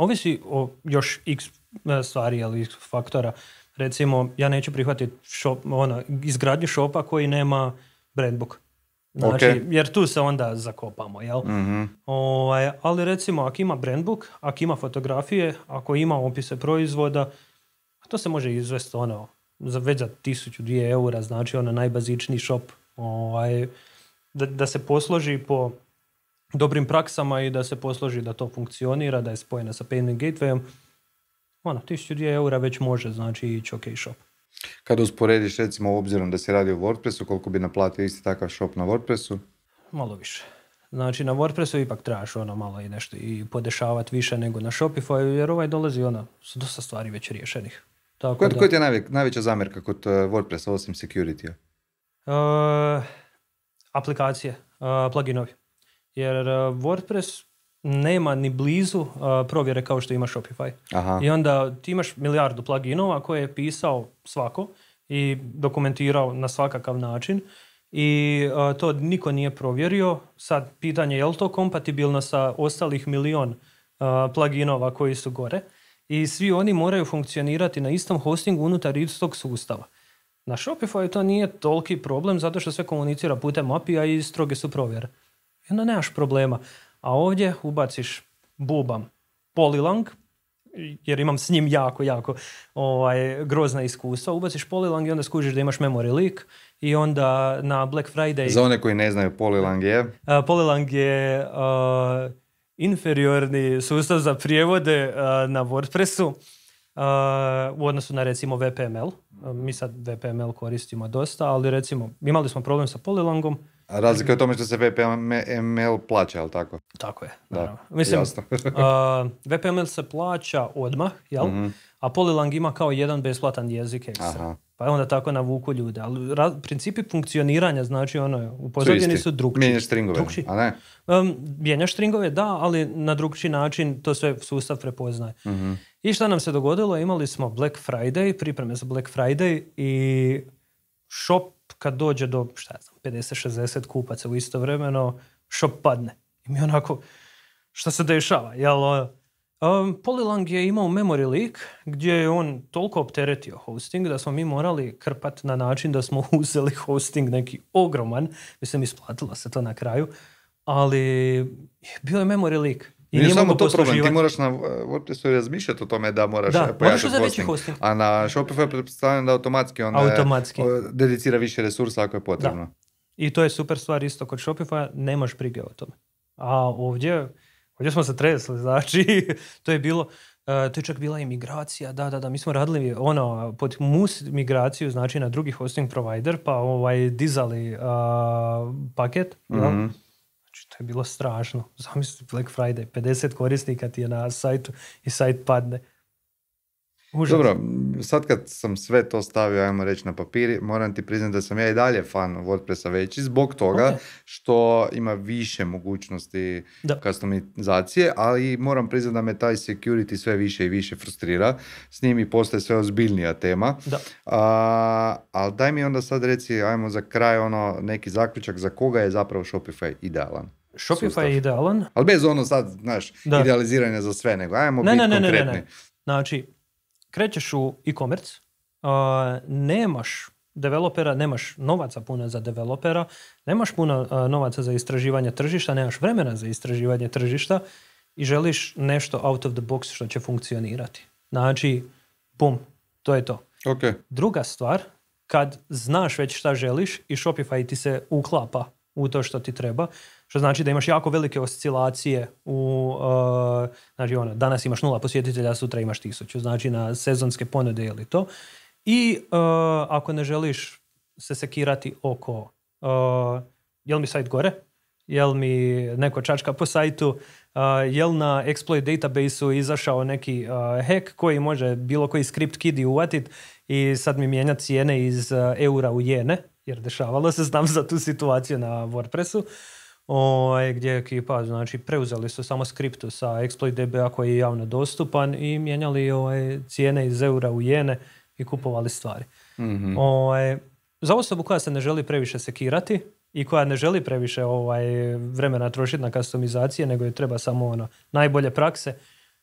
ovisi, o još x e, stvari, ali x faktora recimo ja neću prihvatiti šop, ona, izgradnju šopa koji nema brandbook. Znači, jer tu se onda zakopamo, jel? Mhm. Ovaj, ali recimo, ako ima brandbook, ako ima fotografije, ako ima opise proizvoda, to se može izvesti ono, za već za tisuću, dvije eura, znači ono najbazičniji shop, ovaj, da, se posloži po dobrim praksama i da se posloži da to funkcionira, da je spojena sa payment gatewayom, ono, dvije eura već može, znači, ići OK shop. Kada usporediš, recimo, obzirom da se radi o WordPressu, koliko bi naplatio isti takav shop na WordPressu? Malo više. Znači, na WordPressu ipak trebaš ono malo i nešto i podešavati više nego na Shopify, jer ovaj dolazi ona s dosta stvari već rješenih. Tako koja, ti je najveća zamjerka kod e, WordPressa, osim security uh, e, aplikacije, e, pluginovi. Jer WordPress nema ni blizu uh, provjere kao što ima Shopify. I onda ti imaš milijardu pluginova koje je pisao svako i dokumentirao na svakakav način i uh, to niko nije provjerio. Sad pitanje je li to kompatibilno sa ostalih milion uh, pluginova koji su gore i svi oni moraju funkcionirati na istom hostingu unutar istog sustava. Na Shopify to nije toliki problem zato što sve komunicira putem API i stroge su provjere. I onda nemaš problema. A ovdje ubaciš bubam polilang, jer imam s njim jako, jako ovaj, grozna iskustva. Ubaciš Polylang i onda skužiš da imaš memory leak i onda na Black Friday... Za one koji ne znaju, Polilang je? Polylang je inferiorni sustav za prijevode na WordPressu u odnosu na recimo VPML. Mi sad VPML koristimo dosta, ali recimo imali smo problem sa Polylangom razlika je u tome što se VPML plaća, jel tako? Tako je, naravno. Mislim, jasno. uh, VPML se plaća odmah, jel? Mhm. A Polylang ima kao jedan besplatan jezik ekstra. Aha. Pa onda tako navuku ljude. Ali principi funkcioniranja, znači ono, u pozadini su, su drugčiji. Mijenjaš stringove, a ne? Um, mijenjaš stringove, da, ali na drugčiji način to sve sustav prepoznaje. Mhm. I šta nam se dogodilo? Imali smo Black Friday, pripreme za Black Friday i shop kad dođe do, šta ja znam, 50-60 kupaca u isto vremeno, šop padne. I mi onako, šta se dešava? Jel, ono, um, je imao memory leak gdje je on toliko opteretio hosting da smo mi morali krpat na način da smo uzeli hosting neki ogroman. Mislim, isplatilo se to na kraju. Ali bio je memory leak. I nije, samo to problem, ti moraš na WordPressu razmišljati o tome da moraš da, e, pojačati hosting. A na Shopify predstavljam da automatski on automatski. dedicira više resursa ako je potrebno. I to je super stvar isto kod Shopify, nemaš brige o tome. A ovdje, ovdje smo se tresli, znači to je bilo, e, to je čak bila migracija, da, da, da, mi smo radili ono, pod mus migraciju, znači na drugi hosting provider, pa ovaj, dizali paket, što je bilo strašno. Zamisli Black Friday, 50 korisnika ti je na sajtu i sajt padne. Dobro, sad kad sam sve to stavio, ajmo reći, na papir, moram ti priznati da sam ja i dalje fan WordPressa veći zbog toga što ima više mogućnosti da. customizacije, ali moram priznati da me taj security sve više i više frustrira. S njim i postaje sve ozbiljnija tema. A, ali daj mi onda sad reci, ajmo za kraj ono neki zaključak za koga je zapravo Shopify idealan. Shopify je idealan. Ali bez ono sad, znaš, da. za sve, nego ajmo ne, biti ne, ne, Ne, ne, Znači, krećeš u e-commerce, nemaš developera, nemaš novaca puno za developera, nemaš puno novaca za istraživanje tržišta, nemaš vremena za istraživanje tržišta i želiš nešto out of the box što će funkcionirati. Znači, bum, to je to. Okay. Druga stvar, kad znaš već šta želiš i Shopify ti se uklapa u to što ti treba, što znači da imaš jako velike oscilacije u, e, znači ono, danas imaš nula posjetitelja, sutra imaš tisuću, znači na sezonske ponude ili to. I e, ako ne želiš se sekirati oko, e, jel mi sajt gore, jel mi neko čačka po sajtu, jel na exploit database izašao neki hack koji može bilo koji script kidi uvatit i sad mi mijenja cijene iz eura u jene, jer dešavalo se, znam za tu situaciju na WordPressu ovaj, gdje je ekipa, znači preuzeli su samo skriptu sa exploit koji je javno dostupan i mijenjali ovaj, cijene iz eura u jene i kupovali stvari. Mhm. Ovaj, za osobu koja se ne želi previše sekirati i koja ne želi previše ovaj, vremena trošiti na customizacije, nego je treba samo ono, najbolje prakse,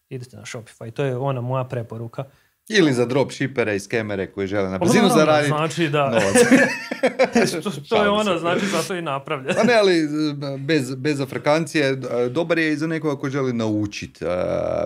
idete na Shopify. To je ona moja preporuka. Ili za drop i skemere koji žele na pa brzinu zaraditi. Znači da. to, je ono, znači to i napravlja. Pa ne, ali e, bez, bez afrikancije, e, dobar je i za nekoga koji želi naučiti e,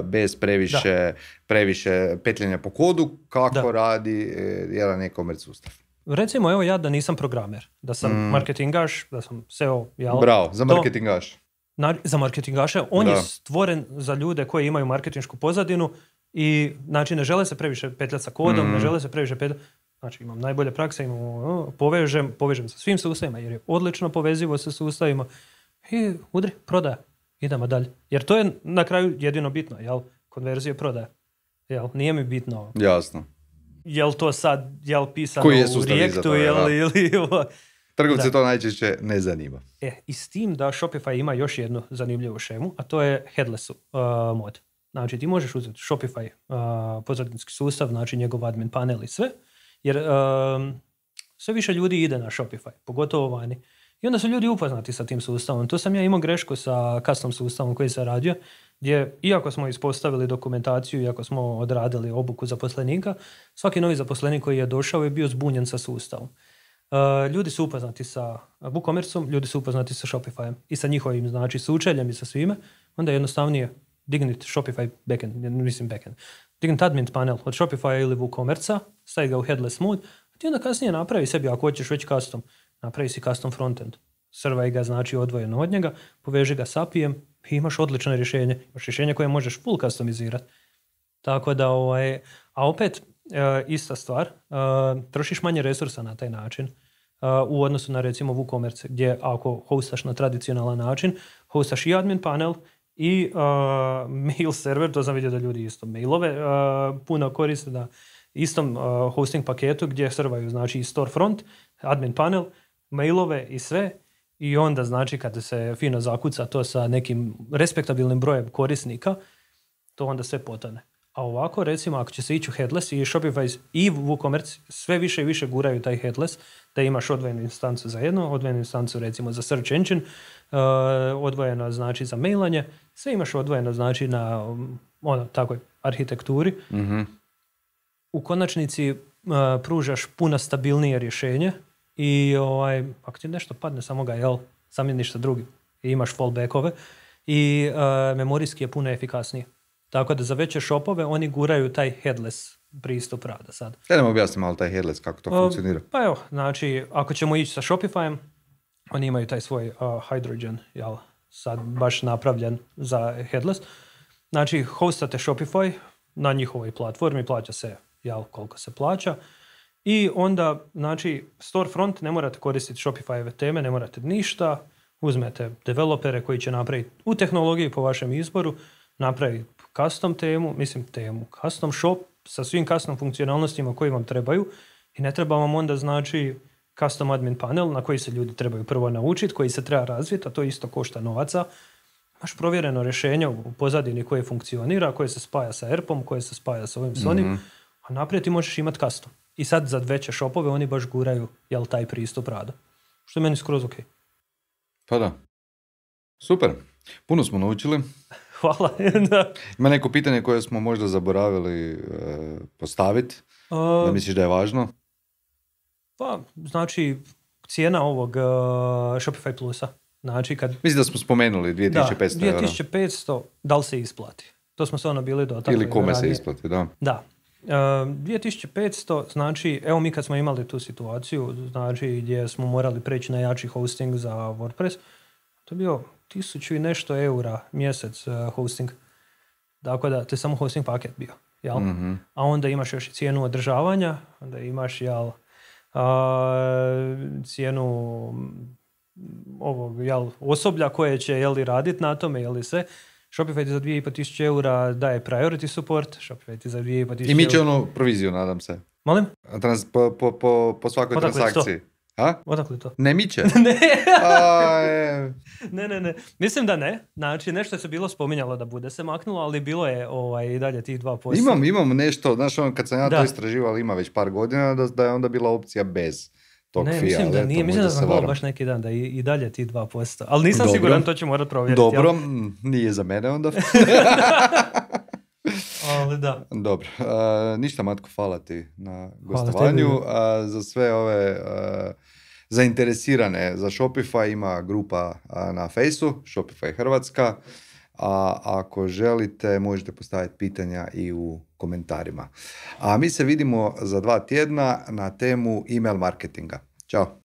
bez previše, previše petljenja po kodu kako radi jedan e-commerce sustav. Recimo, evo ja da nisam programer, da sam mm. marketingaš, da sam SEO, jel? Bravo, za marketingaš. na, za marketingaše, on je stvoren za ljude koji imaju marketinšku pozadinu i znači ne žele se previše petljati sa kodom, ne mhm. žele se previše petljati. Znači imam najbolje prakse, imam, ono, povežem, povežem sa svim sustavima jer je odlično povezivo sa sustavima i udri, prodaja, idemo dalje. Jer to je na kraju jedino bitno, jel? Konverzije, prodaje. Jel? Nije mi bitno. Ono. Jasno. Jel to sad, jel pisano u rijektu jel, ili... Trgovce to najčešće ne zanima. E, i s tim da Shopify ima još jednu zanimljivu šemu, a to je headless uh, mod. Znači ti možeš uzeti Shopify uh, pozadinski sustav, znači njegov admin panel i sve, jer um, sve više ljudi ide na Shopify, pogotovo vani. I onda su ljudi upoznati sa tim sustavom. Tu sam ja imao grešku sa custom sustavom koji sam radio, gdje iako smo ispostavili dokumentaciju, iako smo odradili obuku zaposlenika, svaki novi zaposlenik koji je došao je bio zbunjen sa sustavom. Uh, ljudi su upoznati sa WooCommerce-om, ljudi su upoznati sa shopify i sa njihovim znači sučeljem i sa svime, onda je jednostavnije dignit Shopify backend, mislim backend, dignit admin panel od Shopify ili WooCommerce-a, stavi ga u headless mode, a ti onda kasnije napravi sebi, ako hoćeš već custom, napravi si custom frontend. Servaj ga znači odvojeno od njega, poveži ga s api i imaš odlično rješenje. Imaš rješenje koje možeš full customizirati. Tako da, ovaj, a opet, e, ista stvar, e, trošiš manje resursa na taj način e, u odnosu na recimo WooCommerce, gdje ako hostaš na tradicionalan način, hostaš i admin panel i mail server, to sam vidio da ljudi isto mailove puno koriste na istom hosting paketu gdje servaju znači i storefront, admin panel, mailove i sve i onda znači kada se fino zakuca to sa nekim respektabilnim brojem korisnika, to onda sve potane. A ovako, recimo, ako će se ići u headless i Shopify i WooCommerce sve više i više guraju taj headless, da imaš odvojenu instancu za jednu, odvojenu instancu recimo za search engine, eh, odvojeno znači za mailanje, sve imaš odvojeno znači na mm, ono, takoj, arhitekturi. Mhm. U konačnici eh, pružaš puno stabilnije rješenje i ovaj, ako ti nešto padne, samo ga jel, je ništa drugi i imaš fallbackove i eh, memorijski je puno efikasnije. Tako da za veće šopove oni guraju taj headless pristup rada sad. Ja e, nam objasnim malo taj headless, kako to pa, funkcionira. Pa evo, znači, ako ćemo ići sa Shopify-em, oni imaju taj svoj Hydrogen, jel, sad baš napravljen za headless. Znači, hostate Shopify na njihovoj platformi, plaća se, jel, koliko se plaća. I onda, znači, storefront, ne morate koristiti shopify teme, ne morate ništa. Uzmete developere koji će napraviti u tehnologiji po vašem izboru, napraviti custom temu, mislim temu, custom shop sa svim custom funkcionalnostima koji vam trebaju i ne treba vam onda znači custom admin panel na koji se ljudi trebaju prvo naučiti, koji se treba razviti, a to isto košta novaca. Imaš provjereno rješenje u pozadini koje funkcionira, koje se spaja sa ERP-om, koje se spaja sa ovim sony mm a naprijed ti možeš imati custom. I sad za veće shopove oni baš guraju jel, taj pristup rada. Što je meni skroz ok. Pa da. Super. Puno smo naučili. Hvala. da. Ima neko pitanje koje smo možda zaboravili e, postaviti, uh, da e, misliš da je važno? Pa, znači, cijena ovog uh, Shopify Plusa. Znači, kad... Mislim da smo spomenuli 2500 da, 2500, da li se isplati? To smo se ono bili do tako. Ili kome se isplati, da. Da. Uh, 2500, znači, evo mi kad smo imali tu situaciju, znači gdje smo morali preći na jači hosting za WordPress, to je bio tisuću i nešto eura mjesec eh, hosting. Dakle, da, to je samo hosting paket bio. Jel? Mhm. A onda imaš još i cijenu održavanja, onda imaš jel, uh, cijenu mm, ovog, jel, osoblja koje će jeli, radit na tome, ili se. Shopify ti za 2500 eura daje priority support, Shopify ti za 2500 eura... I mi će ono proviziju, nadam se. Molim? Trans, po, po, po, po svakoj pa transakciji. A? Odakle to? Ne miče ne. A, ne, ne, ne. Mislim da ne. Znači, nešto se bilo spominjalo da bude se maknulo, ali bilo je ovaj, i dalje tih dva posto. Imam, imam nešto, znaš, ono, kad sam ja da. to ali ima već par godina, da, da je onda bila opcija bez tog ne, Mislim da, nije, mislim da sam baš neki dan da i, i dalje ti 2%. Ali nisam Dobro. siguran, to će morat provjeriti. Dobro, nije za mene onda. ali da. Dobro. ništa, Matko, hvala ti na gostovanju. za sve ove zainteresirane za Shopify ima grupa na Fejsu, Shopify Hrvatska. A ako želite, možete postaviti pitanja i u komentarima. A mi se vidimo za dva tjedna na temu email marketinga. Ćao!